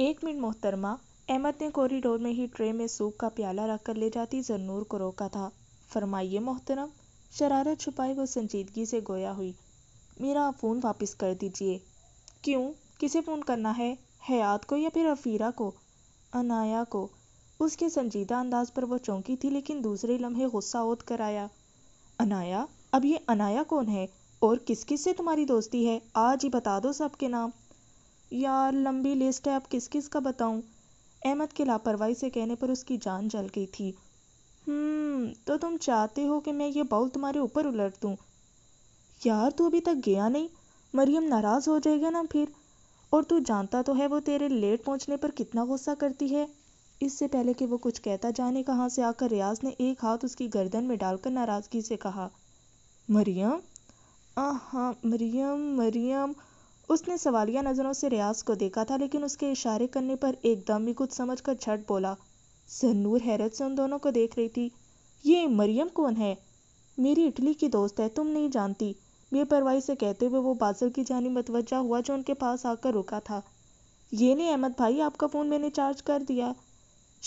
एक मिनट मोहतरमा अहमद ने कॉरिडोर में ही ट्रे में सूप का प्याला रखकर ले जाती जन्नूर को रोका था फरमाइए मोहतरम शरारत छुपाई वो संजीदगी से गोया हुई मेरा फ़ोन वापस कर दीजिए क्यों किसे फ़ोन करना है हयात को या फिर अफीरा को अनाया को उसके संजीदा अंदाज पर वो चौंकी थी लेकिन दूसरे लम्हे गुस्सा ओत कर आया अनाया अब ये अनाया कौन है और किस किस से तुम्हारी दोस्ती है आज ही बता दो सबके नाम यार लंबी लिस्ट है अब किस किस का बताऊं अहमद की लापरवाही से कहने पर उसकी जान जल गई थी हम्म, तो तुम चाहते हो कि मैं ये बाउल तुम्हारे ऊपर उलट दूँ यार तू अभी तक गया नहीं मरियम नाराज़ हो जाएगा ना फिर और तू जानता तो है वो तेरे लेट पहुंचने पर कितना गुस्सा करती है इससे पहले कि वो कुछ कहता जाने कहाँ से आकर रियाज ने एक हाथ उसकी गर्दन में डालकर नाराज़गी से कहा मरियम हाँ मरियम मरियम उसने सवालिया नज़रों से रियाज को देखा था लेकिन उसके इशारे करने पर एकदम ही कुछ समझ कर झट बोला जन्नूर हैरत से उन दोनों को देख रही थी ये मरियम कौन है मेरी इटली की दोस्त है तुम नहीं जानती बेपरवाही से कहते हुए वो बादल की जानी मतवजा हुआ जो उनके पास आकर रुका था ये नहीं अहमद भाई आपका फ़ोन मैंने चार्ज कर दिया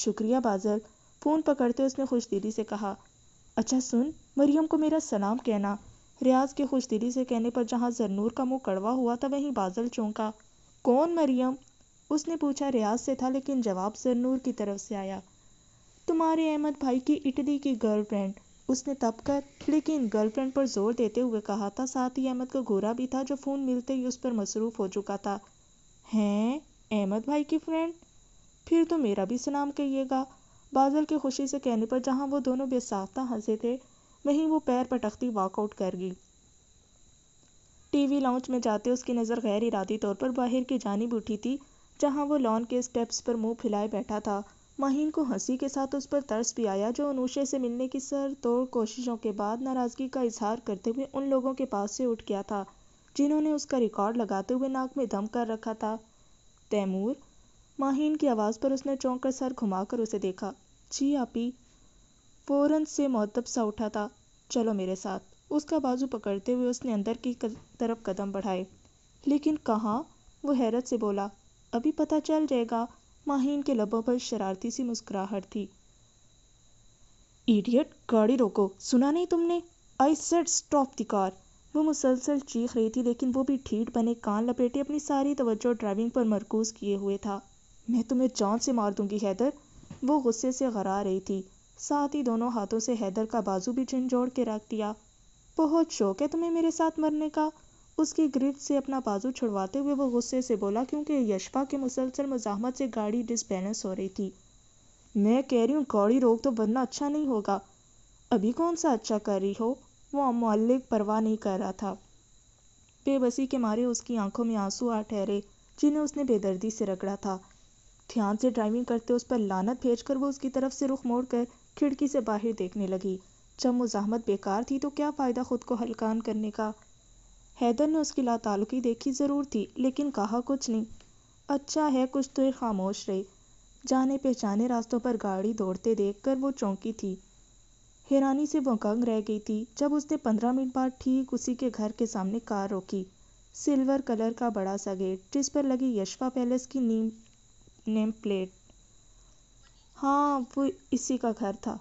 शुक्रिया बाजल फ़ोन पकड़ते उसने खुश दीदी से कहा अच्छा सुन मरियम को मेरा सलाम कहना रियाज के खुश दिली से कहने पर जहाँ जरनूर का मुंह कड़वा हुआ था वहीं बादल चौंका कौन मरियम उसने पूछा रियाज से था लेकिन जवाब जरनूर की तरफ से आया तुम्हारे अहमद भाई की इटली की गर्लफ्रेंड उसने तब कर लेकिन गर्लफ्रेंड पर जोर देते हुए कहा था साथ ही अहमद का घोरा भी था जो फ़ोन मिलते ही उस पर मसरूफ़ हो चुका था हैं अहमद भाई की फ्रेंड फिर तो मेरा भी सलाम कहिएगा बादल के खुशी से कहने पर जहाँ वो दोनों बेसाख्ता हंसे थे वहीं वो पैर पटकती वॉकआउट कर गई टीवी लाउंज में जाते उसकी नज़र गैर इरादी तौर पर बाहर की जानब उठी थी जहां वो लॉन के स्टेप्स पर मुंह फैलाए बैठा था माहिन को हंसी के साथ उस पर तरस भी आया जो अनुषे से मिलने की सर तोड़ कोशिशों के बाद नाराज़गी का इजहार करते हुए उन लोगों के पास से उठ गया था जिन्होंने उसका रिकॉर्ड लगाते हुए नाक में दम कर रखा था तैमूर माहिन की आवाज़ पर उसने चौंक कर सर घुमाकर उसे देखा जी आपी फ़ौरन से मौतब सा उठा था चलो मेरे साथ उसका बाजू पकड़ते हुए उसने अंदर की तरफ कदम बढ़ाए लेकिन कहाँ वो हैरत से बोला अभी पता चल जाएगा माहीन के लबों पर शरारती सी मुस्कुराहट थी इडियट गाड़ी रोको सुना नहीं तुमने I said stop the car वो मुसलसल चीख रही थी लेकिन वो भी ठीठ बने कान लपेटे अपनी सारी तवज्जो ड्राइविंग पर मरकूज किए हुए था मैं तुम्हें जान से मार दूंगी हैदर वो गुस्से से घरा रही थी साथ ही दोनों हाथों से हैदर का बाजू भी झंझोड़ के रख दिया बहुत शौक है तुम्हें मेरे साथ मरने का उसकी ग्रिप से अपना बाजू छुड़वाते हुए वो गुस्से से बोला क्योंकि यशपा के मुसलसल मजामत से गाड़ी डिसबैलेंस हो रही थी मैं कह रही हूँ गाड़ी रोक तो वरना अच्छा नहीं होगा अभी कौन सा अच्छा कर रही हो वो मालिक परवाह नहीं कर रहा था बेबसी के मारे उसकी आंखों में आंसू आ ठहरे जिन्हें उसने बेदर्दी से रगड़ा था ध्यान से ड्राइविंग करते उस पर लानत भेज कर वो उसकी तरफ से रुख मोड़ कर खिड़की से बाहर देखने लगी जब मुजामत बेकार थी तो क्या फ़ायदा खुद को हलकान करने का हैदर ने उसकी लातालुकी देखी ज़रूर थी लेकिन कहा कुछ नहीं अच्छा है कुछ तो खामोश रही जाने पहचाने रास्तों पर गाड़ी दौड़ते देख कर वो चौंकी थी हैरानी से वो गंग रह गई थी जब उसने पंद्रह मिनट बाद ठीक उसी के घर के सामने कार रोकी सिल्वर कलर का बड़ा सा गेट जिस पर लगी यशवा पैलेस की नीम नेम प्लेट हाँ वो इसी का घर था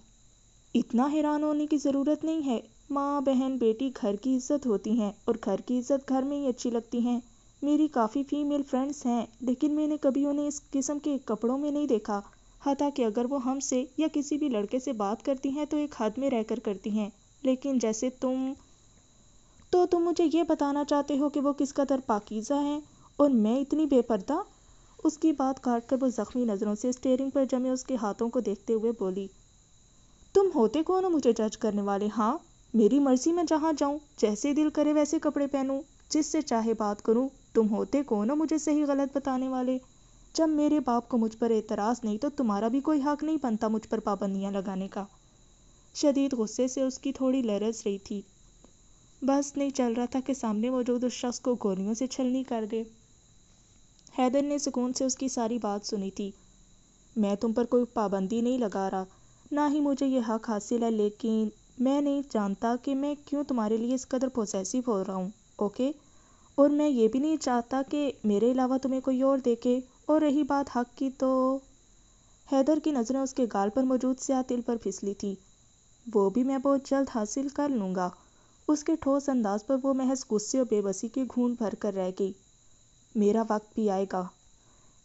इतना हैरान होने की ज़रूरत नहीं है माँ बहन बेटी घर की इज्जत होती हैं और घर की इज्जत घर में ही अच्छी लगती हैं मेरी काफ़ी फीमेल फ्रेंड्स हैं लेकिन मैंने कभी उन्हें इस किस्म के कपड़ों में नहीं देखा हालांकि अगर वो हमसे या किसी भी लड़के से बात करती हैं तो एक हद में रहकर करती हैं लेकिन जैसे तुम तो तुम मुझे ये बताना चाहते हो कि वो किस कदर पाकिज़ा हैं और मैं इतनी बेपर्दा उसकी बात काट कर वो ज़ख्मी नज़रों से स्टेयरिंग पर जमे उसके हाथों को देखते हुए बोली तुम होते कौन हो मुझे जज करने वाले हाँ मेरी मर्जी में जहाँ जाऊँ जैसे दिल करे वैसे कपड़े पहनूँ जिससे चाहे बात करूँ तुम होते कौन हो मुझे सही गलत बताने वाले जब मेरे बाप को मुझ पर एतराज़ नहीं तो तुम्हारा भी कोई हक नहीं बनता मुझ पर पाबंदियाँ लगाने का शदीद गुस्से से उसकी थोड़ी लरस रही थी बस नहीं चल रहा था कि सामने मौजूद उस शख्स को गोलियों से छलनी कर दे हैदर ने सुकून से उसकी सारी बात सुनी थी मैं तुम पर कोई पाबंदी नहीं लगा रहा ना ही मुझे यह हक हासिल है लेकिन मैं नहीं जानता कि मैं क्यों तुम्हारे लिए इस कदर पोसेसिव हो रहा हूँ ओके और मैं ये भी नहीं चाहता कि मेरे अलावा तुम्हें कोई और देखे और रही बात हक की तो हैदर की नज़रें उसके गाल पर मौजूद सिया तिल पर फिसली थी वो भी मैं बहुत जल्द हासिल कर लूँगा उसके ठोस अंदाज पर वो महज गुस्से और बेबसी की घून भर कर रह गई मेरा वक्त भी आएगा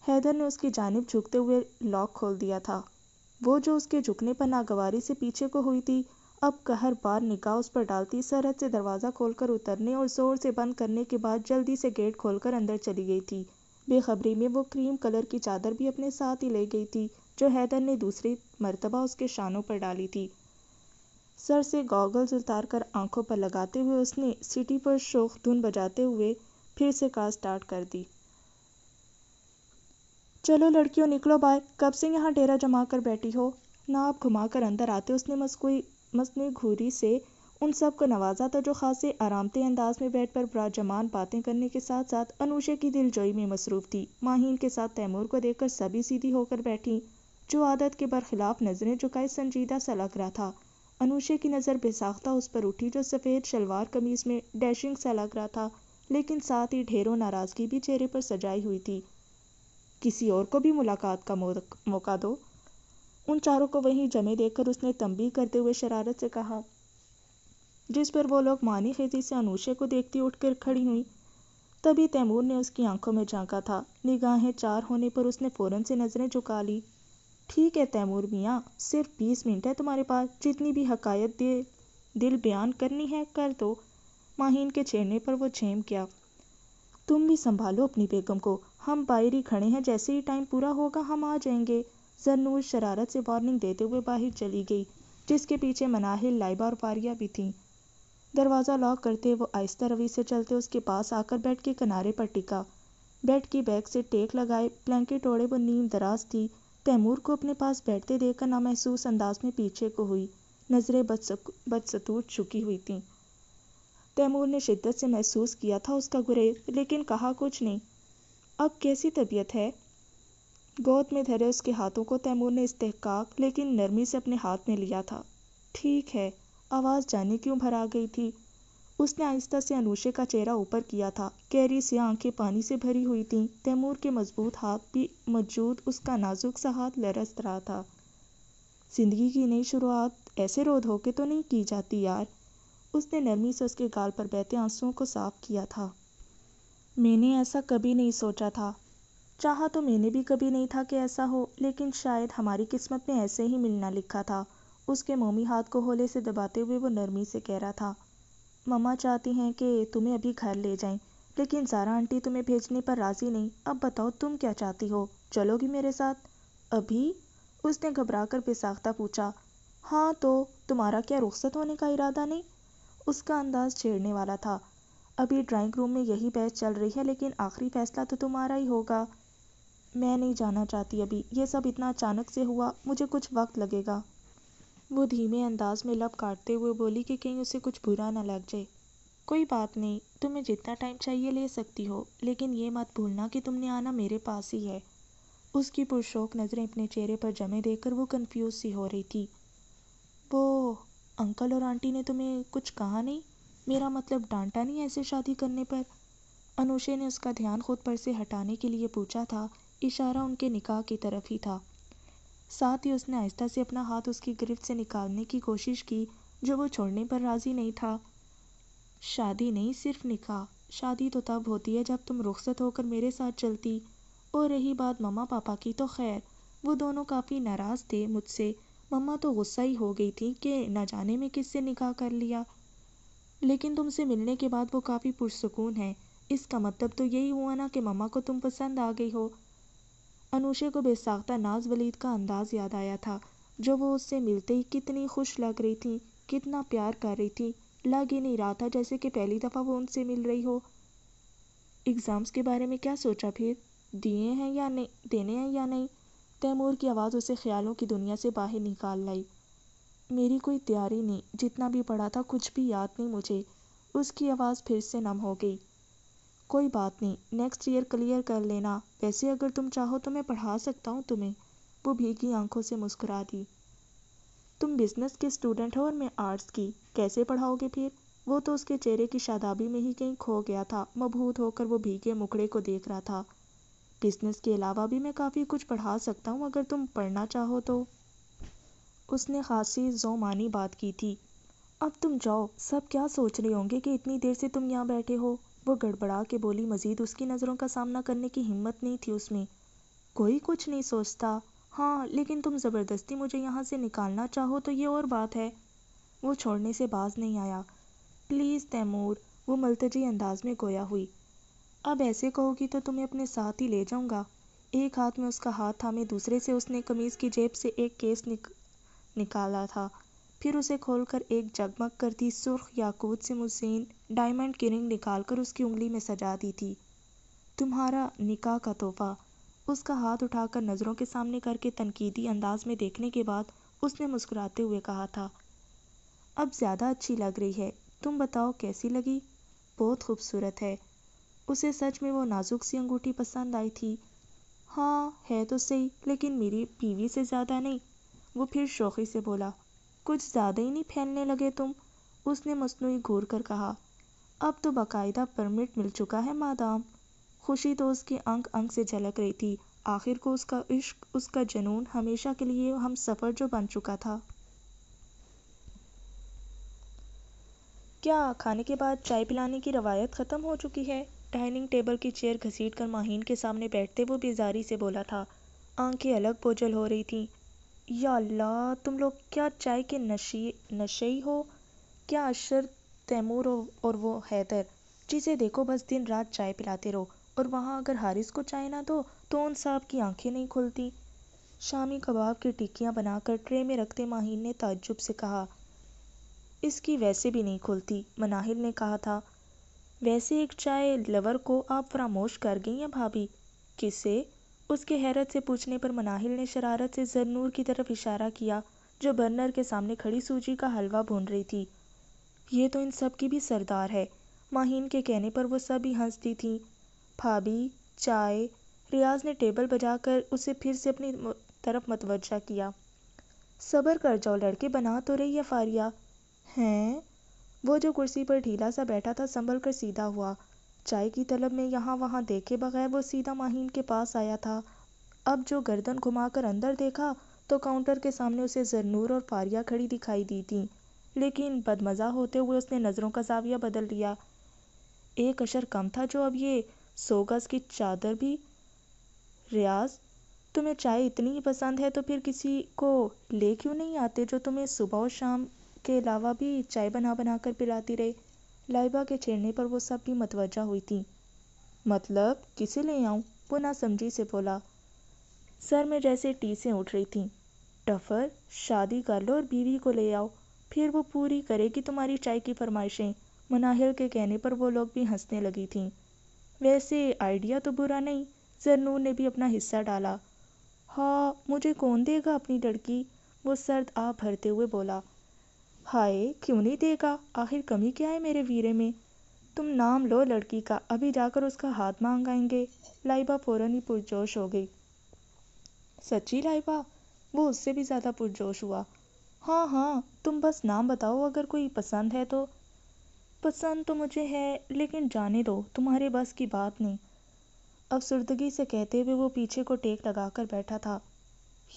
हैदर ने उसकी जानब झुकते हुए लॉक खोल दिया था वो जो उसके झुकने पर नागवारी से पीछे को हुई थी अब कहर बार निगाह उस पर डालती सरहद से दरवाज़ा खोलकर उतरने और ज़ोर से बंद करने के बाद जल्दी से गेट खोलकर अंदर चली गई थी बेखबरी में वो क्रीम कलर की चादर भी अपने साथ ही ले गई थी जो हैदर ने दूसरी मरतबा उसके शानों पर डाली थी सर से गॉगल्स उतार कर आंखों पर लगाते हुए उसने सिटी पर शोख धुन बजाते हुए फिर से कार स्टार्ट कर दी चलो लड़कियों निकलो बाहर कब से यहाँ डेरा जमा कर बैठी हो ना आप घुमा कर अंदर आते उसने मस्कुई मस्नू घूरी से उन सब को नवाजा था जो खासे आरामते अंदाज में बैठ पर ब्राजमान बातें करने के साथ साथ अनुषे की दिलजोई में मसरूफ थी माहीन के साथ तैमूर को देखकर सभी सीधी होकर बैठी जो आदत के बरखिलाफ नज़रें झुकाए संजीदा सा लग रहा था अनुषे की नज़र बेसाख्ता उस पर उठी जो सफ़ेद शलवार कमीज में डैशिंग सा लग रहा था लेकिन साथ ही ढेरों नाराज़गी भी चेहरे पर सजाई हुई थी किसी और को भी मुलाकात का मौका दो उन चारों को वहीं जमे देखकर उसने तंबी करते हुए शरारत से कहा जिस पर वो लोग मानी खेती से अनूशे को देखती उठकर खड़ी हुई तभी तैमूर ने उसकी आंखों में झांका था निगाहें चार होने पर उसने फ़ौरन से नज़रें झुका ली ठीक है तैमूर मियाँ सिर्फ बीस मिनट है तुम्हारे पास जितनी भी हकायत दे दिल बयान करनी है कर दो माहीन के छेड़ने पर वो छेम गया तुम भी संभालो अपनी बेगम को हम बाहर ही खड़े हैं जैसे ही टाइम पूरा होगा हम आ जाएंगे जरनूर शरारत से वार्निंग देते हुए बाहर चली गई जिसके पीछे मनाहिल लाइबा और फारिया भी थीं दरवाज़ा लॉक करते वो आहिस्ता रवि से चलते उसके पास आकर बेड के किनारे पर टिका बेड की बैग से टेक लगाए ब्लैंकेट ओढ़े वो नींद दराज थी तैमूर को अपने पास बैठते देखकर नामहसूस अंदाज में पीछे को हुई नज़रें बदसतूर चुकी हुई थीं तैमूर ने शिद्दत से महसूस किया था उसका गुरेज लेकिन कहा कुछ नहीं अब कैसी तबीयत है गोद में धरे उसके हाथों को तैमूर ने इस्तेकाक लेकिन नरमी से अपने हाथ में लिया था ठीक है आवाज़ जाने क्यों भर आ गई थी उसने आहिस्ता से अनूशे का चेहरा ऊपर किया था कैरी से आंखें पानी से भरी हुई थीं तैमूर के मजबूत हाथ भी मौजूद उसका नाजुक सा हाथ लरस रहा था जिंदगी की नई शुरुआत ऐसे रोध होके तो नहीं की जाती यार उसने नरमी से उसके गाल पर बहते आंसुओं को साफ किया था मैंने ऐसा कभी नहीं सोचा था चाहा तो मैंने भी कभी नहीं था कि ऐसा हो लेकिन शायद हमारी किस्मत में ऐसे ही मिलना लिखा था उसके मोमी हाथ को होले से दबाते हुए वो नरमी से कह रहा था ममा चाहती हैं कि तुम्हें अभी घर ले जाएं लेकिन ज़ारा आंटी तुम्हें भेजने पर राज़ी नहीं अब बताओ तुम क्या चाहती हो चलोगी मेरे साथ अभी उसने घबरा कर बेसाख्ता पूछा हाँ तो तुम्हारा क्या रुख्सत होने का इरादा नहीं उसका अंदाज छेड़ने वाला था अभी ड्राइंग रूम में यही बहस चल रही है लेकिन आखिरी फैसला तो तुम्हारा ही होगा मैं नहीं जाना चाहती अभी यह सब इतना अचानक से हुआ मुझे कुछ वक्त लगेगा वो धीमे अंदाज में लब काटते हुए बोली कि कहीं उसे कुछ बुरा ना लग जाए कोई बात नहीं तुम्हें जितना टाइम चाहिए ले सकती हो लेकिन ये मत भूलना कि तुमने आना मेरे पास ही है उसकी पुरशोक नज़रें अपने चेहरे पर जमे देकर वो कन्फ्यूज सी हो रही थी वो अंकल और आंटी ने तुम्हें कुछ कहा नहीं मेरा मतलब डांटा नहीं ऐसे शादी करने पर अनुषे ने उसका ध्यान खुद पर से हटाने के लिए पूछा था इशारा उनके निकाह की तरफ ही था साथ ही उसने आहिस्ता से अपना हाथ उसकी गिरफ्त से निकालने की कोशिश की जो वो छोड़ने पर राज़ी नहीं था शादी नहीं सिर्फ निकाह शादी तो तब होती है जब तुम रुखसत होकर मेरे साथ चलती और रही बात मम्मा पापा की तो खैर वो दोनों काफ़ी नाराज़ थे मुझसे मम्मा तो गुस्सा ही हो गई थी कि न जाने में किससे निकाह कर लिया लेकिन तुमसे मिलने के बाद वो काफ़ी पुरसकून है इसका मतलब तो यही हुआ ना कि मम्मा को तुम पसंद आ गई हो अनुषे को बेसाख्ता नाज वलीद का अंदाज़ याद आया था जो वो उससे मिलते ही कितनी खुश लग रही थी कितना प्यार कर रही थी लग ही नहीं रहा था जैसे कि पहली दफ़ा वो उनसे मिल रही हो एग्ज़ाम्स के बारे में क्या सोचा फिर दिए हैं या नहीं देने हैं या नहीं तैमूर की आवाज़ उसे ख्यालों की दुनिया से बाहर निकाल लाई मेरी कोई तैयारी नहीं जितना भी पढ़ा था कुछ भी याद नहीं मुझे उसकी आवाज़ फिर से नम हो गई कोई बात नहीं नेक्स्ट ईयर क्लियर कर लेना वैसे अगर तुम चाहो तो मैं पढ़ा सकता हूँ तुम्हें वो भीगी आंखों से मुस्कुरा दी तुम बिजनेस के स्टूडेंट हो और मैं आर्ट्स की कैसे पढ़ाओगे फिर वो तो उसके चेहरे की शादाबी में ही कहीं खो गया था मबहूत होकर वो भीगे मुखड़े को देख रहा था बिज़नेस के अलावा भी मैं काफ़ी कुछ पढ़ा सकता हूँ अगर तुम पढ़ना चाहो तो उसने खासी जोमानी बात की थी अब तुम जाओ सब क्या सोच रहे होंगे कि इतनी देर से तुम यहाँ बैठे हो वो गड़बड़ा के बोली मज़ीद उसकी नज़रों का सामना करने की हिम्मत नहीं थी उसमें कोई कुछ नहीं सोचता हाँ लेकिन तुम ज़बरदस्ती मुझे यहाँ से निकालना चाहो तो ये और बात है वो छोड़ने से बाज नहीं आया प्लीज़ तैमूर वो मलतजी अंदाज में गोया हुई अब ऐसे कहोगी तो तुम्हें अपने साथ ही ले जाऊंगा एक हाथ में उसका हाथ थामे दूसरे से उसने कमीज़ की जेब से एक केस निक, निकाला था फिर उसे खोलकर एक जगमग करती सुर्ख याकूत से मुसीन डायमंड की रिंग निकालकर उसकी उंगली में सजा दी थी तुम्हारा निकाह का तोहफा उसका हाथ उठाकर नज़रों के सामने करके तनकीदी अंदाज में देखने के बाद उसने मुस्कुराते हुए कहा था अब ज़्यादा अच्छी लग रही है तुम बताओ कैसी लगी बहुत खूबसूरत है उसे सच में वो नाजुक सी अंगूठी पसंद आई थी हाँ है तो सही लेकिन मेरी बीवी से ज़्यादा नहीं वो फिर शौक़ी से बोला कुछ ज़्यादा ही नहीं फैलने लगे तुम उसने मसनू घूर कर कहा अब तो बाकायदा परमिट मिल चुका है मादाम खुशी तो उसके अंक अंक से झलक रही थी आखिर को उसका इश्क उसका जुनून हमेशा के लिए हम सफ़र जो बन चुका था क्या खाने के बाद चाय पिलाने की रवायत ख़त्म हो चुकी है डाइनिंग टेबल की चेयर घसीटकर माहीन के सामने बैठते वो बेजारी से बोला था आंखें अलग बोझल हो रही थीं या अल्लाह तुम लोग क्या चाय के नशे ही हो क्या अशर तैमूर और वो हैदर जिसे देखो बस दिन रात चाय पिलाते रहो और वहाँ अगर हारिस को चाय ना दो तो उन साहब की आंखें नहीं खुलती शामी कबाब की टिक्कियाँ बनाकर ट्रे में रखते माहिन ने ताज्जुब से कहा इसकी वैसे भी नहीं खुलती मनाहिल ने कहा था वैसे एक चाय लवर को आप फरामोश कर गई हैं भाभी किसे उसके हैरत से पूछने पर मनाहिल ने शरारत से जरनूर की तरफ इशारा किया जो बर्नर के सामने खड़ी सूजी का हलवा भून रही थी ये तो इन सब की भी सरदार है माहीन के कहने पर वो सभी हंसती थी भाभी चाय रियाज ने टेबल बजाकर उसे फिर से अपनी तरफ मतवजा किया सबर कर जाओ लड़के बना तो रही है फारिया हैं वो जो कुर्सी पर ढीला सा बैठा था संभल कर सीधा हुआ चाय की तलब में यहाँ वहाँ देखे बगैर वो सीधा माहिन के पास आया था अब जो गर्दन घुमाकर अंदर देखा तो काउंटर के सामने उसे जरनूर और फारिया खड़ी दिखाई दी थी लेकिन बदमज़ा होते हुए उसने नज़रों का जाविया बदल लिया एक अशर कम था जो अब ये सोगस की चादर भी रियाज तुम्हें चाय इतनी ही पसंद है तो फिर किसी को ले क्यों नहीं आते जो तुम्हें सुबह और शाम के अलावा भी चाय बना बना कर पिलाती रही लाइबा के छेड़ने पर वो सब भी मतवजा हुई थी मतलब किसे ले आऊँ वो ना समझी से बोला सर में जैसे टीसें उठ रही थी टफर शादी कर लो और बीवी को ले आओ फिर वो पूरी करेगी तुम्हारी चाय की फरमाइशें मनाहिल के कहने पर वो लोग भी हंसने लगी थीं वैसे आइडिया तो बुरा नहीं जरनूर ने भी अपना हिस्सा डाला हाँ मुझे कौन देगा अपनी लड़की वो सर्द आ भरते हुए बोला हाय क्यों नहीं देगा आखिर कमी क्या है मेरे वीरे में तुम नाम लो लड़की का अभी जाकर उसका हाथ मांग आएंगे लाइबा फ़ौरन ही पुरजोश हो गई सच्ची लाइबा वो उससे भी ज़्यादा पुरजोश हुआ हाँ हाँ तुम बस नाम बताओ अगर कोई पसंद है तो पसंद तो मुझे है लेकिन जाने दो तुम्हारे बस की बात नहीं अफसरदगी से कहते हुए वो पीछे को टेक लगाकर बैठा था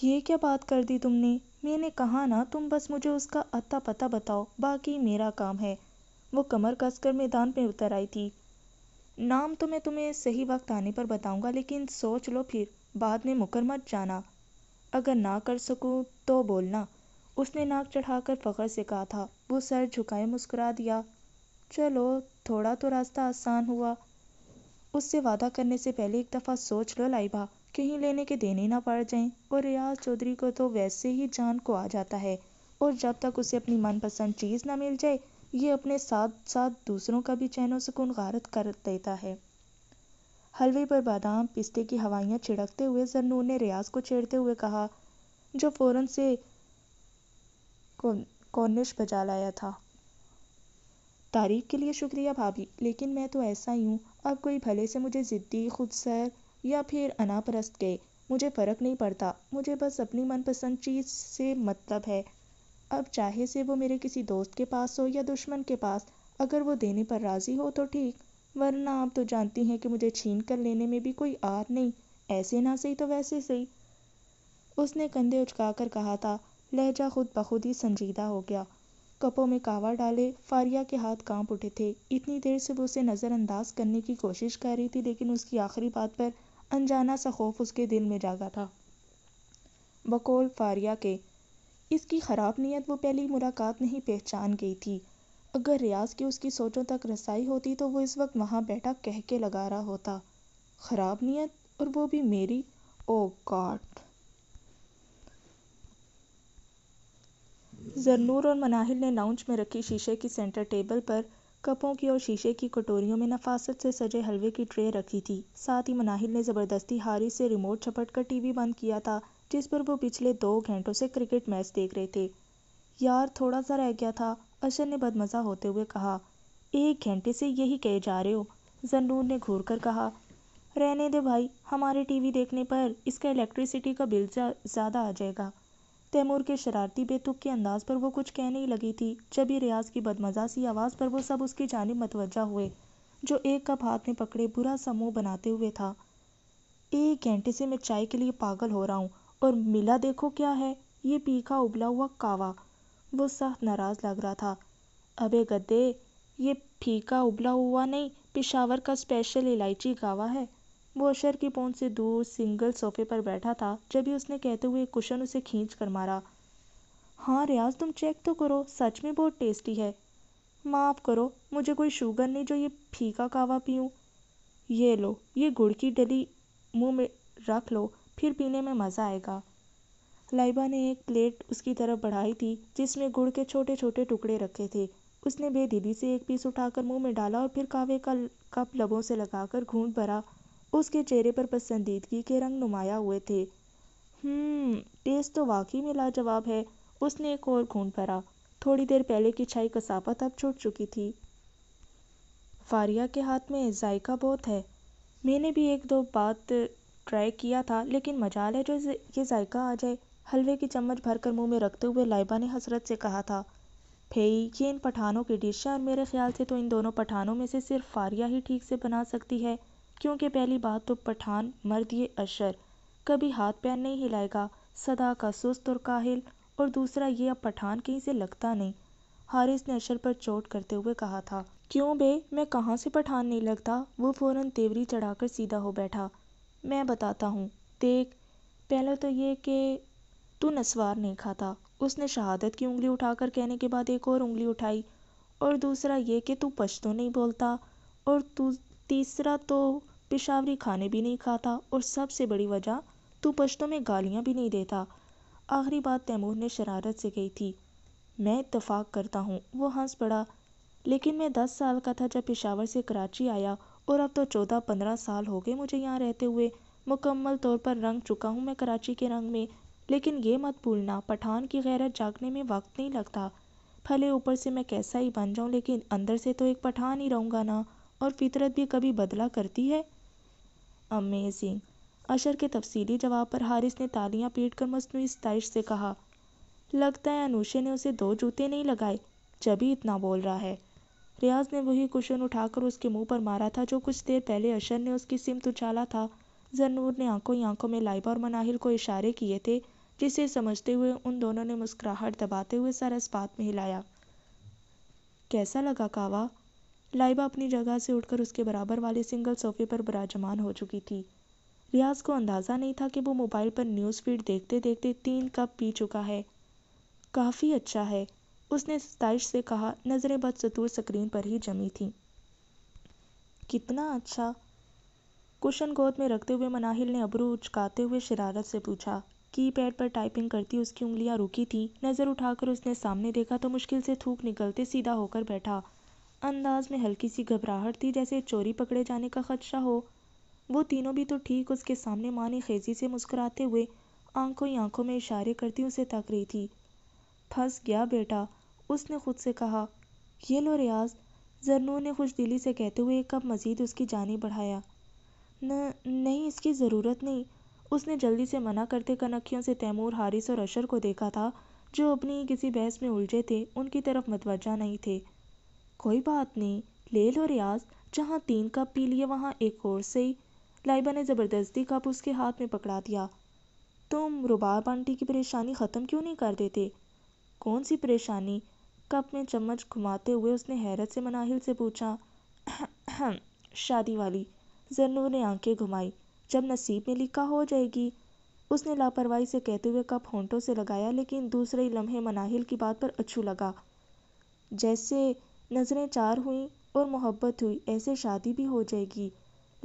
ये क्या बात कर दी तुमने मैंने कहा ना तुम बस मुझे उसका अता पता बताओ बाकी मेरा काम है वो कमर कसकर मैदान पे उतर आई थी नाम तो मैं तुम्हें सही वक्त आने पर बताऊंगा लेकिन सोच लो फिर बाद में मुकर मत जाना अगर ना कर सकूँ तो बोलना उसने नाक चढ़ाकर फ़खर से कहा था वो सर झुकाए मुस्कुरा दिया चलो थोड़ा तो रास्ता आसान हुआ उससे वादा करने से पहले एक दफ़ा सोच लो लाइबा कहीं लेने के देने ना पड़ जाए और रियाज चौधरी को तो वैसे ही जान को आ जाता है और जब तक उसे अपनी मनपसंद चीज़ ना मिल जाए ये अपने साथ साथ दूसरों का भी चैन सुकून गारत कर देता है हलवे पर बादाम पिस्ते की हवाइयाँ छिड़कते हुए जरनूर ने रियाज को छेड़ते हुए कहा जो फ़ौरन से कॉर्निश बजा लाया था तारीफ के लिए शुक्रिया भाभी लेकिन मैं तो ऐसा ही हूँ अब कोई भले से मुझे ज़िद्दी खुद सर या फिर अनापरस्त के मुझे फ़र्क नहीं पड़ता मुझे बस अपनी मनपसंद चीज़ से मतलब है अब चाहे से वो मेरे किसी दोस्त के पास हो या दुश्मन के पास अगर वो देने पर राज़ी हो तो ठीक वरना आप तो जानती हैं कि मुझे छीन कर लेने में भी कोई आर नहीं ऐसे ना सही तो वैसे सही उसने कंधे उचका कर कहा था लहजा खुद बखुद ही संजीदा हो गया कपों में कावा डाले फारिया के हाथ कांप उठे थे इतनी देर से वो उसे नज़रअंदाज करने की कोशिश कर रही थी लेकिन उसकी आखिरी बात पर अनजाना सा खौफ उसके दिल में जागा था बकोल फारिया के इसकी ख़राब नीयत वो पहली मुलाकात में ही पहचान गई थी अगर रियाज की उसकी सोचों तक रसाई होती तो वो इस वक्त वहाँ बैठा कह के लगा रहा होता ख़राब नीयत और वो भी मेरी ओ गॉड जरनूर और मनाहिल ने लाउंज में रखी शीशे की सेंटर टेबल पर कपों की और शीशे की कटोरियों में नफासत से सजे हलवे की ट्रे रखी थी साथ ही मनाहिल ने ज़बरदस्ती हारी से रिमोट छपट कर टीवी बंद किया था जिस पर वो पिछले दो घंटों से क्रिकेट मैच देख रहे थे यार थोड़ा सा रह गया था अशर ने बदमज़ा होते हुए कहा एक घंटे से यही कहे जा रहे हो जनूर ने घूर कर कहा रहने दे भाई हमारे टीवी देखने पर इसका इलेक्ट्रिसिटी का बिल ज़्यादा आ जाएगा तैमूर के शरारती बेतुक के अंदाज पर वो कुछ कहने ही लगी थी जब ही रियाज की बदमजासी आवाज़ पर वो सब उसकी जानब मतवजा हुए जो एक कप हाथ में पकड़े बुरा सा बनाते हुए था एक घंटे से मैं चाय के लिए पागल हो रहा हूँ और मिला देखो क्या है ये पीखा उबला हुआ कावा वो सख्त नाराज़ लग रहा था अबे गद्दे ये फीका उबला हुआ नहीं पिशावर का स्पेशल इलायची कावा है वो अशर की पौन से दूर सिंगल सोफे पर बैठा था जब ही उसने कहते हुए कुशन उसे खींच कर मारा हाँ रियाज तुम चेक तो करो सच में बहुत टेस्टी है माफ़ करो मुझे कोई शुगर नहीं जो ये फीका कावा पीऊँ ये लो ये गुड़ की डली मुंह में रख लो फिर पीने में मज़ा आएगा लाइबा ने एक प्लेट उसकी तरफ बढ़ाई थी जिसमें गुड़ के छोटे छोटे टुकड़े रखे थे उसने बेदिली से एक पीस उठाकर मुंह में डाला और फिर कावे का कप लबों से लगाकर घूंट भरा उसके चेहरे पर पसंदीदगी के रंग नुमाया हुए थे हम्म, टेस्ट तो वाकई में लाजवाब है उसने एक और खून भरा थोड़ी देर पहले की छाई कसाफत अब छूट चुकी थी फारिया के हाथ में जायका बहुत है मैंने भी एक दो बात ट्राई किया था लेकिन मजाल है जो ये जायका आ जाए हलवे की चम्मच भरकर मुंह में रखते हुए लाइबा ने हसरत से कहा था फेई ये इन पठानों की डिश है और मेरे ख्याल से तो इन दोनों पठानों में से सिर्फ फारिया ही ठीक से बना सकती है क्योंकि पहली बात तो पठान मर्द ये अशर कभी हाथ पैर नहीं हिलाएगा सदा का सुस्त और काहिल और दूसरा ये अब पठान कहीं से लगता नहीं हारिस ने अशर पर चोट करते हुए कहा था क्यों बे मैं कहाँ से पठान नहीं लगता वो फौरन तेवरी चढ़ाकर सीधा हो बैठा मैं बताता हूँ देख पहले तो ये कि तू नस्वार नहीं खाता उसने शहादत की उंगली उठाकर कहने के बाद एक और उंगली उठाई और दूसरा ये कि तू पश्तो नहीं बोलता और तू तीसरा तो पेशावरी खाने भी नहीं खाता और सबसे बड़ी वजह तू पश्तों में गालियाँ भी नहीं देता आखिरी बात तैमूर ने शरारत से कही थी मैं इतफ़ाक़ करता हूँ वो हंस पड़ा लेकिन मैं दस साल का था जब पेशावर से कराची आया और अब तो चौदह पंद्रह साल हो गए मुझे यहाँ रहते हुए मुकम्मल तौर पर रंग चुका हूँ मैं कराची के रंग में लेकिन ये मत भूलना पठान की गैरत जागने में वक्त नहीं लगता फले ऊपर से मैं कैसा ही बन जाऊँ लेकिन अंदर से तो एक पठान ही रहूँगा ना और फितरत भी कभी बदला करती है अमेजिंग अशर के तफसीली जवाब पर हारिस ने तालियां पीट कर मसनू स्टाइश से कहा लगता है अनुशे ने उसे दो जूते नहीं लगाए जब ही इतना बोल रहा है रियाज ने वही कुशन उठाकर उसके मुंह पर मारा था जो कुछ देर पहले अशर ने उसकी सिमत उछाला था जनूर ने आंखों ही आंखों में लाइबा और मनाहिल को इशारे किए थे जिसे समझते हुए उन दोनों ने मुस्कुराहट दबाते हुए सर बात में हिलाया कैसा लगा कावा लाइबा अपनी जगह से उठकर उसके बराबर वाले सिंगल सोफे पर बराजमान हो चुकी थी रियाज को अंदाज़ा नहीं था कि वो मोबाइल पर न्यूज़ फीड देखते देखते तीन कप पी चुका है काफ़ी अच्छा है उसने सताइश से कहा नज़रें सतूर स्क्रीन पर ही जमी थीं कितना अच्छा कुशन गोद में रखते हुए मनाहिल ने अबरू उचकाते हुए शरारत से पूछा की पैड पर टाइपिंग करती उसकी उंगलियां रुकी थी नज़र उठाकर उसने सामने देखा तो मुश्किल से थूक निकलते सीधा होकर बैठा अंदाज में हल्की सी घबराहट थी जैसे चोरी पकड़े जाने का खदशा हो वो तीनों भी तो ठीक उसके सामने माँ ने खेजी से मुस्कुराते हुए आंखों ही आंखों में इशारे करती उसे तक रही थी फंस गया बेटा उसने खुद से कहा ये लो रियाज जरनू ने खुश दिली से कहते हुए कब मज़ीद उसकी जानी बढ़ाया न नहीं इसकी ज़रूरत नहीं उसने जल्दी से मना करते कनखियों से तैमूर हारिस और अशर को देखा था जो अपनी किसी बहस में उलझे थे उनकी तरफ मतवजा नहीं थे कोई बात नहीं ले लो रियाज जहाँ तीन कप पी लिए वहाँ एक और सही लाइबा ने ज़बरदस्ती कप उसके हाथ में पकड़ा दिया तुम रुबाब आंटी की परेशानी ख़त्म क्यों नहीं कर देते कौन सी परेशानी कप में चम्मच घुमाते हुए उसने हैरत से मनाहिल से पूछा शादी वाली जरनूर ने आंखें घुमाई जब नसीब में लिखा हो जाएगी उसने लापरवाही से कहते हुए कप होंठों से लगाया लेकिन दूसरे ही लम्हे मनाहिल की बात पर अच्छू लगा जैसे नज़रें चार हुईं और मोहब्बत हुई ऐसे शादी भी हो जाएगी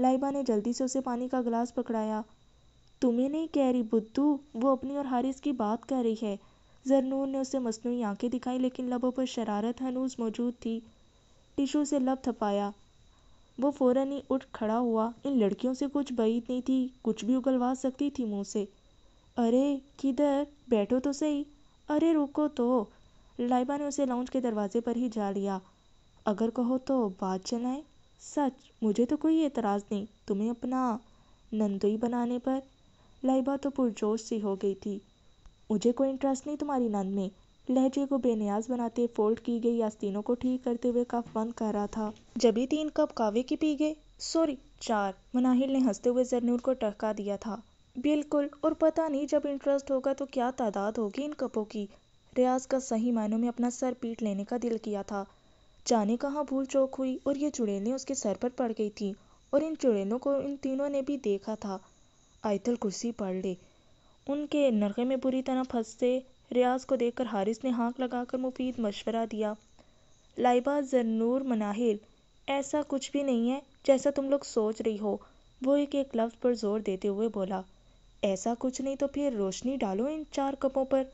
लाइबा ने जल्दी से उसे पानी का गिलास पकड़ाया तुम्हें नहीं कह रही बुद्धू वो अपनी और हारिस की बात कर रही है जरनूर ने उसे मसनू आंखें दिखाई लेकिन लबों पर शरारत हनूज मौजूद थी टिशू से लब थपाया वो फौरन ही उठ खड़ा हुआ इन लड़कियों से कुछ बईद नहीं थी कुछ भी उगलवा सकती थी मुँह से अरे किधर बैठो तो सही अरे रुको तो लाइबा ने उसे लाउंज के दरवाजे पर ही जा लिया अगर कहो तो बात चलाए सच मुझे तो कोई एतराज़ नहीं तुम्हें अपना नंदोई बनाने पर लाइबा तो पुरजोश सी हो गई थी मुझे कोई इंटरेस्ट नहीं तुम्हारी नंद में लहजे को बेनियाज बनाते फोल्ड की गई आस्तीनों को ठीक करते हुए कफ बंद कर रहा था जब ही तीन कप कावे की पी गए सॉरी चार मनाहिल ने हंसते हुए जरनूर को टहका दिया था बिल्कुल और पता नहीं जब इंटरेस्ट होगा तो क्या तादाद होगी इन कपों की रियाज का सही मायनों में अपना सर पीट लेने का दिल किया था जाने कहाँ भूल चौक हुई और ये चुड़ैलें उसके सर पर पड़ गई थी और इन चुड़ैलों को इन तीनों ने भी देखा था आयतल कुर्सी ले उनके नरक़े में बुरी तरह फंसे रियाज को देखकर हारिस ने हाँक लगाकर मुफीद मशवरा दिया लाइबा जरनूर मनाहिल ऐसा कुछ भी नहीं है जैसा तुम लोग सोच रही हो वो एक एक लफ्ज़ पर जोर देते हुए बोला ऐसा कुछ नहीं तो फिर रोशनी डालो इन चार कपों पर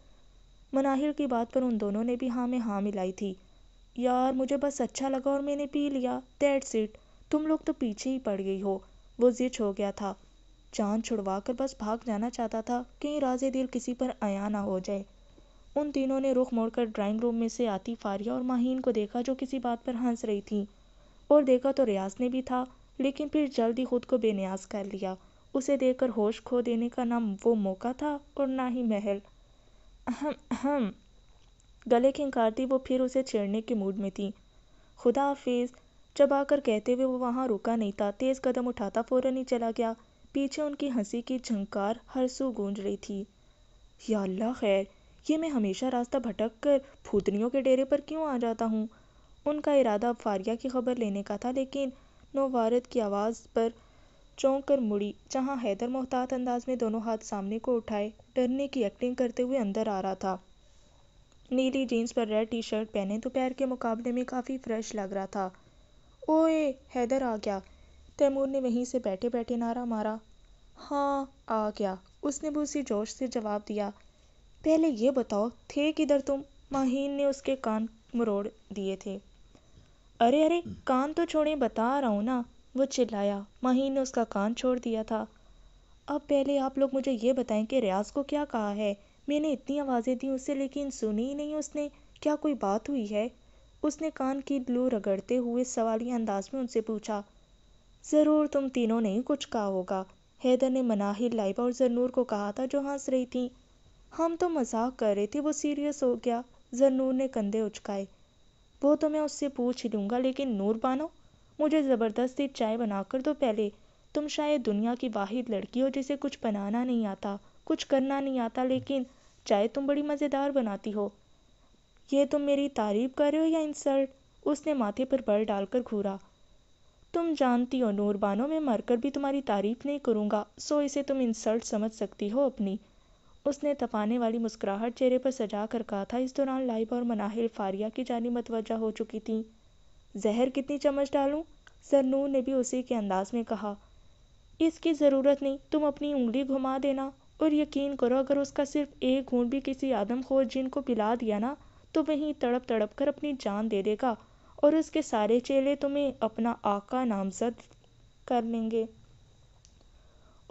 मनाहिल की बात पर उन दोनों ने भी हाँ में हाँ मिलाई थी यार मुझे बस अच्छा लगा और मैंने पी लिया दैट्स इट तुम लोग तो पीछे ही पड़ गई हो वो जिच हो गया था जान छुड़वा कर बस भाग जाना चाहता था कहीं राजे दिल किसी पर आया ना हो जाए उन तीनों ने रुख मोड़कर ड्राइंग रूम में से आती फारिया और माहीन को देखा जो किसी बात पर हंस रही थी और देखा तो रियाज ने भी था लेकिन फिर जल्दी खुद को बेनियाज कर लिया उसे देखकर होश खो देने का ना वो मौका था और ना ही महल अहम अहम गले खिंकारती वो फिर उसे छेड़ने के मूड में थी खुदा हाफिज जब आकर कहते हुए वो वहाँ रुका नहीं था तेज़ कदम उठाता फ़ौरन ही चला गया पीछे उनकी हंसी की झंकार हर सू गूंज रही थी या अल्लाह खैर ये मैं हमेशा रास्ता भटक कर फूतनियों के डेरे पर क्यों आ जाता हूँ उनका इरादा अब फारिया की खबर लेने का था लेकिन नौवारद की आवाज़ पर चौंक कर मुड़ी जहाँ हैदर मोहतात अंदाज में दोनों हाथ सामने को उठाए डरने की एक्टिंग करते हुए अंदर आ रहा था नीली जीन्स पर रेड टी शर्ट पहने दोपहर के मुकाबले में काफ़ी फ्रेश लग रहा था ओए हैदर आ गया तैमूर ने वहीं से बैठे बैठे नारा मारा हाँ आ गया उसने भी उसी जोश से जवाब दिया पहले ये बताओ थे किधर तुम माहीन ने उसके कान मरोड़ दिए थे अरे अरे कान तो छोड़े बता रहा हूँ ना वो चिल्लाया माहीन ने उसका कान छोड़ दिया था अब पहले आप लोग मुझे ये बताएं कि रियाज को क्या कहा है मैंने इतनी आवाज़ें दी उसे लेकिन सुनी ही नहीं उसने क्या कोई बात हुई है उसने कान की लू रगड़ते हुए सवालिया अंदाज में उनसे पूछा ज़रूर तुम तीनों ने ही कुछ कहा होगा हैदर ने मनाहिर लाइबा और जरनूर को कहा था जो हंस रही थी हम तो मजाक कर रहे थे वो सीरियस हो गया जरनूर ने कंधे उचकाए वो तो मैं उससे पूछ ही लूँगा लेकिन नूर बानो मुझे ज़बरदस्ती चाय बनाकर दो पहले तुम शायद दुनिया की वाहिद लड़की हो जिसे कुछ बनाना नहीं आता कुछ करना नहीं आता लेकिन चाय तुम बड़ी मज़ेदार बनाती हो ये तुम मेरी तारीफ़ कर रहे हो या इंसल्ट उसने माथे पर बल डालकर घूरा तुम जानती हो नूरबानों में मरकर भी तुम्हारी तारीफ़ नहीं करूँगा सो इसे तुम इंसल्ट समझ सकती हो अपनी उसने तपाने वाली मुस्कुराहट चेहरे पर सजा कर कहा था इस दौरान लाइब और मनाहिल फारिया की जानी मतवजा हो चुकी थी जहर कितनी चम्मच डालूं सरनू ने भी उसी के अंदाज में कहा इसकी ज़रूरत नहीं तुम अपनी उंगली घुमा देना और यकीन करो अगर उसका सिर्फ एक घूंट भी किसी आदमखोर जिन को पिला दिया ना तो वहीं तड़प तड़प कर अपनी जान दे देगा और उसके सारे चेले तुम्हें अपना आका नामजद कर लेंगे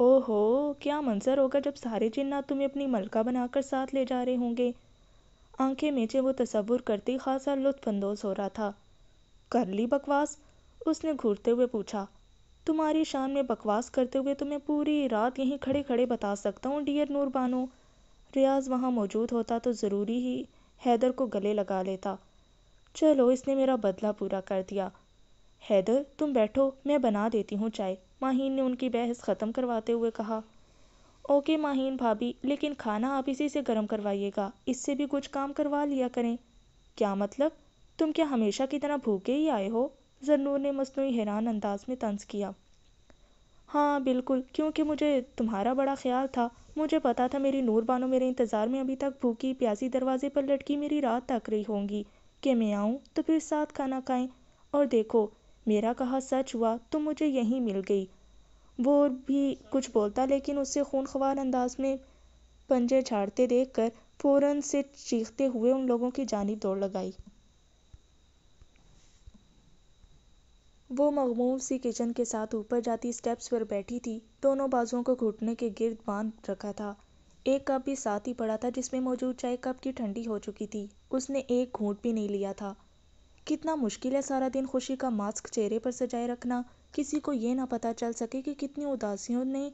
ओहो क्या मंजर होगा जब सारे जिन्ना तुम्हें अपनी मलका बनाकर साथ ले जा रहे होंगे आंखें मेचे वो तस्वुर करते खासा लुत्फानंदोज हो रहा था कर ली बकवास उसने घूरते हुए पूछा तुम्हारी शान में बकवास करते हुए तुम्हें तो पूरी रात यहीं खड़े खड़े बता सकता हूँ डियर नूर बानो रियाज वहाँ मौजूद होता तो ज़रूरी ही हैदर को गले लगा लेता चलो इसने मेरा बदला पूरा कर दिया हैदर तुम बैठो मैं बना देती हूँ चाय माहीन ने उनकी बहस ख़त्म करवाते हुए कहा ओके माहीन भाभी लेकिन खाना आप इसी से गर्म करवाइएगा इससे भी कुछ काम करवा लिया करें क्या मतलब तुम क्या हमेशा की तरह भूखे ही आए हो ज़रनूर ने मसनू हैरान अंदाज में तंज किया हाँ बिल्कुल क्योंकि मुझे तुम्हारा बड़ा ख्याल था मुझे पता था मेरी नूर बानो मेरे इंतज़ार में अभी तक भूखी प्यासी दरवाजे पर लटकी मेरी रात तक रही होंगी कि मैं आऊँ तो फिर साथ खाना खाएं और देखो मेरा कहा सच हुआ तो मुझे यहीं मिल गई वो भी कुछ बोलता लेकिन उससे खून खवार अंदाज में पंजे झाड़ते देख कर फ़ौरन से चीखते हुए उन लोगों की जानब दौड़ लगाई वो मगमूम सी किचन के साथ ऊपर जाती स्टेप्स पर बैठी थी दोनों बाजुओं को घुटने के गिर्द बांध रखा था एक कप भी साथ ही पड़ा था जिसमें मौजूद चाय कप की ठंडी हो चुकी थी उसने एक घूंट भी नहीं लिया था कितना मुश्किल है सारा दिन खुशी का मास्क चेहरे पर सजाए रखना किसी को ये ना पता चल सके कि कितनी उदासियों ने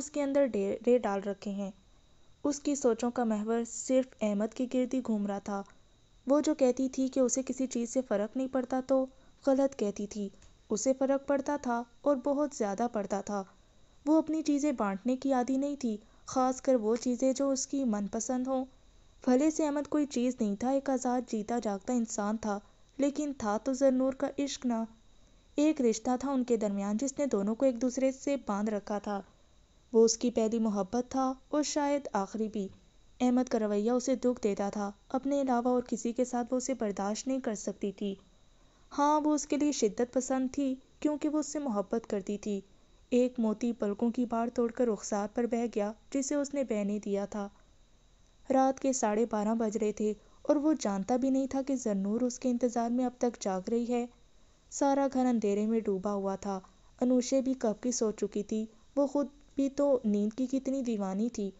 उसके अंदर डेरे डाल रखे हैं उसकी सोचों का महवर सिर्फ अहमद के गिरद ही घूम रहा था वो जो कहती थी कि उसे किसी चीज़ से फ़र्क नहीं पड़ता तो गलत कहती थी उसे फ़र्क पड़ता था और बहुत ज़्यादा पड़ता था वो अपनी चीज़ें बाँटने की आदि नहीं थी ख़ासकर वो चीज़ें जो उसकी मनपसंद हों भले से अहमद कोई चीज़ नहीं था एक आज़ाद जीता जागता इंसान था लेकिन था तो ज़रनूर का इश्क ना एक रिश्ता था उनके दरमियान जिसने दोनों को एक दूसरे से बांध रखा था वो उसकी पहली मोहब्बत था और शायद आखिरी भी अहमद का रवैया उसे दुख देता था अपने अलावा और किसी के साथ वो उसे बर्दाश्त नहीं कर सकती थी हाँ वो उसके लिए शिद्दत पसंद थी क्योंकि वो उससे मोहब्बत करती थी एक मोती पलकों की बाढ़ तोड़कर रुखसार पर बह गया जिसे उसने बहने दिया था रात के साढ़े बारह बज रहे थे और वो जानता भी नहीं था कि जरनूर उसके इंतज़ार में अब तक जाग रही है सारा घर अंधेरे में डूबा हुआ था अनुषे भी कब की सो चुकी थी वो खुद भी तो नींद की कितनी दीवानी थी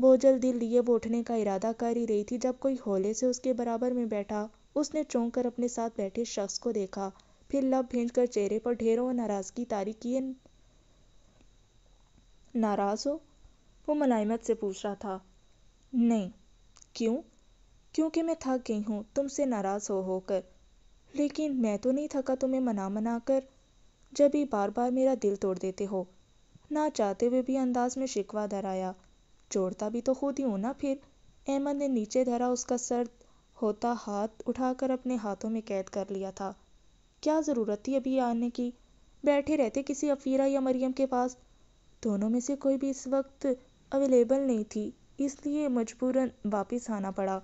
बोझल दिल लिए वो उठने का इरादा कर ही रही थी जब कोई होले से उसके बराबर में बैठा उसने चौंक कर अपने साथ बैठे शख्स को देखा फिर लब भेज कर चेहरे पर ढेरों नाराज़गी तारी किए नाराज़ हो वो मलाइमत से पूछ रहा था नहीं क्यों क्योंकि मैं थक गई हूँ तुमसे नाराज़ हो होकर लेकिन मैं तो नहीं थका तुम्हें मना मना कर जब ही बार बार मेरा दिल तोड़ देते हो ना चाहते हुए भी अंदाज में शिकवा धराया जोड़ता भी तो खुद ही हूँ ना फिर अहमद ने नीचे धरा उसका सर होता हाथ उठाकर अपने हाथों में कैद कर लिया था क्या ज़रूरत थी अभी आने की बैठे रहते किसी अफ़ीरा या मरियम के पास दोनों में से कोई भी इस वक्त अवेलेबल नहीं थी इसलिए मजबूरन वापस आना पड़ा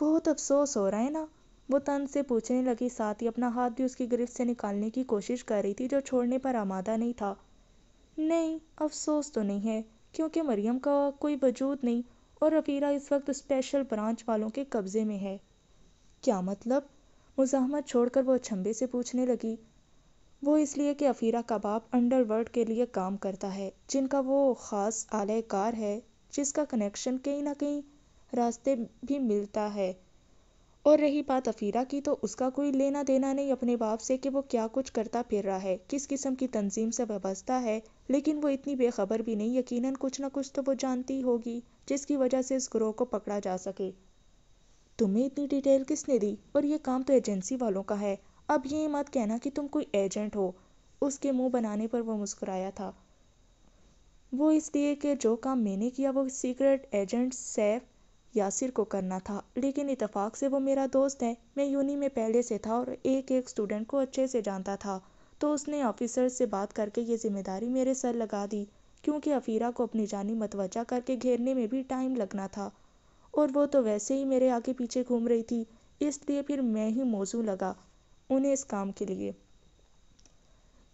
बहुत अफसोस हो रहा है ना वो तन से पूछने लगी साथ ही अपना हाथ भी उसकी गिरफ्त से निकालने की कोशिश कर रही थी जो छोड़ने पर आमादा नहीं था नहीं अफसोस तो नहीं है क्योंकि मरियम का कोई वजूद नहीं और रबीरा इस वक्त स्पेशल ब्रांच वालों के कब्जे में है क्या मतलब मुजाहमत छोड़कर वह अचंभे से पूछने लगी वो इसलिए कि अफीरा का बाप अंडरवर्ल्ड के लिए काम करता है जिनका वो ख़ास आलय कार है जिसका कनेक्शन कहीं ना कहीं रास्ते भी मिलता है और रही बात अफीरा की तो उसका कोई लेना देना नहीं अपने बाप से कि वो क्या कुछ करता फिर रहा है किस किस्म की तंजीम से वाबस्ता है लेकिन वो इतनी बेखबर भी नहीं यकीनन कुछ ना कुछ तो वो जानती होगी जिसकी वजह से इस ग्रोह को पकड़ा जा सके तुम्हें इतनी डिटेल किसने दी पर यह काम तो एजेंसी वालों का है अब ये मत कहना कि तुम कोई एजेंट हो उसके मुंह बनाने पर वो मुस्कुराया था वो इसलिए कि जो काम मैंने किया वो सीक्रेट एजेंट सैफ यासिर को करना था लेकिन इतफाक़ से वो मेरा दोस्त है मैं यूनी में पहले से था और एक एक स्टूडेंट को अच्छे से जानता था तो उसने ऑफिसर से बात करके ये जिम्मेदारी मेरे सर लगा दी क्योंकि अफ़ीरा को अपनी जानी मतवजा करके घेरने में भी टाइम लगना था और वो तो वैसे ही मेरे आगे पीछे घूम रही थी इसलिए फिर मैं ही मौजू लगा उन्हें इस काम के लिए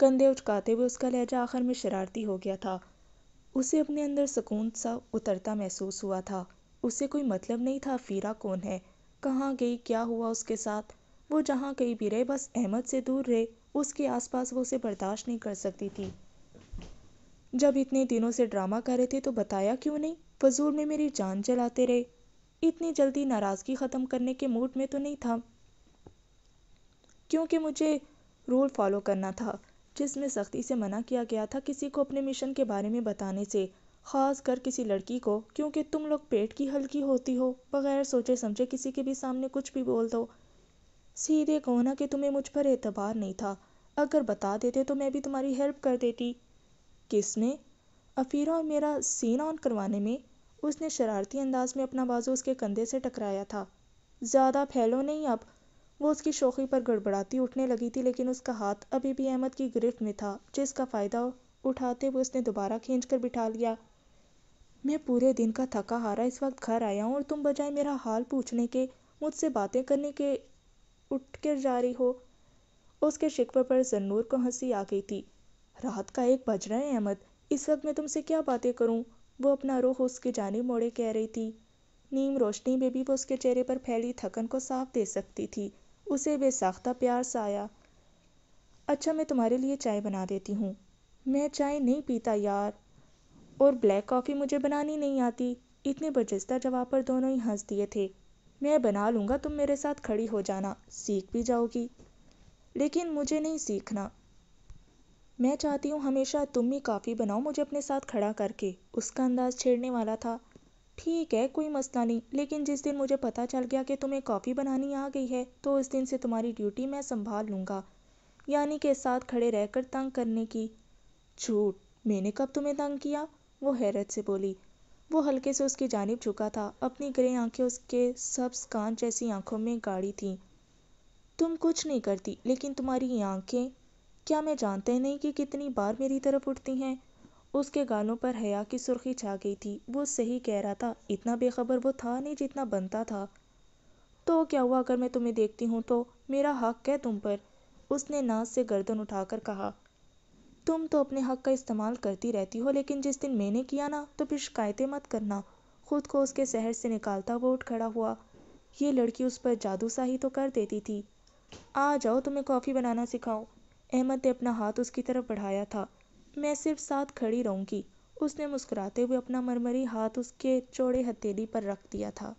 कंधे उचकाते हुए उसका लहजा आखिर में शरारती हो गया था उसे अपने अंदर सुकून सा उतरता महसूस हुआ था उसे कोई मतलब नहीं था अफ़ीरा कौन है कहाँ गई क्या हुआ उसके साथ वो जहाँ कहीं भी रहे बस अहमद से दूर रहे उसके आसपास वो उसे बर्दाश्त नहीं कर सकती थी जब इतने दिनों से ड्रामा कर रहे थे तो बताया क्यों नहीं फजूल में मेरी जान चलाते रहे इतनी जल्दी नाराज़गी ख़त्म करने के मूड में तो नहीं था क्योंकि मुझे रूल फॉलो करना था जिसमें सख्ती से मना किया गया था किसी को अपने मिशन के बारे में बताने से ख़ास कर किसी लड़की को क्योंकि तुम लोग पेट की हल्की होती हो बगैर सोचे समझे किसी के भी सामने कुछ भी बोल दो सीधे कहो ना कि तुम्हें मुझ पर एतबार नहीं था अगर बता देते तो मैं भी तुम्हारी हेल्प कर देती किसने अफ़ीरा और मेरा सीन ऑन करवाने में उसने शरारती अंदाज़ में अपना बाजू उसके कंधे से टकराया था ज़्यादा फैलो नहीं अब वो उसकी शोखी पर गड़बड़ाती उठने लगी थी लेकिन उसका हाथ अभी भी अहमद की गिरफ्त में था जिसका फ़ायदा उठाते हुए उसने दोबारा खींच कर बिठा लिया मैं पूरे दिन का थका हारा इस वक्त घर आया हूँ और तुम बजाय मेरा हाल पूछने के मुझसे बातें करने के उठ कर जा रही हो उसके शिकवे पर जन्नूर को हंसी आ गई थी रात का एक बज रहा है अहमद इस वक्त मैं तुमसे क्या बातें करूं वो अपना रुख उसके जाने मोड़े कह रही थी नीम रोशनी में भी वो उसके चेहरे पर फैली थकन को साफ दे सकती थी उसे बेसाख्ता प्यार सा आया अच्छा मैं तुम्हारे लिए चाय बना देती हूँ मैं चाय नहीं पीता यार और ब्लैक कॉफ़ी मुझे बनानी नहीं आती इतने बजस्ता जवाब पर दोनों ही हंस दिए थे मैं बना लूँगा तुम मेरे साथ खड़ी हो जाना सीख भी जाओगी लेकिन मुझे नहीं सीखना मैं चाहती हूँ हमेशा तुम ही काफ़ी बनाओ मुझे अपने साथ खड़ा करके उसका अंदाज़ छेड़ने वाला था ठीक है कोई मसला नहीं लेकिन जिस दिन मुझे पता चल गया कि तुम्हें कॉफ़ी बनानी आ गई है तो उस दिन से तुम्हारी ड्यूटी मैं संभाल लूँगा यानी के साथ खड़े रहकर तंग करने की झूठ मैंने कब तुम्हें तंग किया वो हैरत से बोली वो हल्के से उसकी जानब झुका था अपनी ग्रे आंखें उसके सब्स कान जैसी आंखों में गाड़ी थी तुम कुछ नहीं करती लेकिन तुम्हारी ये आंखें क्या मैं जानते नहीं कि कितनी बार मेरी तरफ उठती हैं उसके गालों पर हया की सुर्खी छा गई थी वो सही कह रहा था इतना बेखबर वो था नहीं जितना बनता था तो क्या हुआ अगर मैं तुम्हें देखती हूँ तो मेरा हक है तुम पर उसने नाज से गर्दन उठाकर कहा तुम तो अपने हक का इस्तेमाल करती रहती हो लेकिन जिस दिन मैंने किया ना तो फिर शिकायतें मत करना खुद को उसके शहर से निकालता वो उठ खड़ा हुआ ये लड़की उस पर जादू सा ही तो कर देती थी आ जाओ तुम्हें कॉफ़ी बनाना सिखाओ अहमद ने अपना हाथ उसकी तरफ बढ़ाया था मैं सिर्फ साथ खड़ी रहूँगी उसने मुस्कुराते हुए अपना मरमरी हाथ उसके चौड़े हथेली पर रख दिया था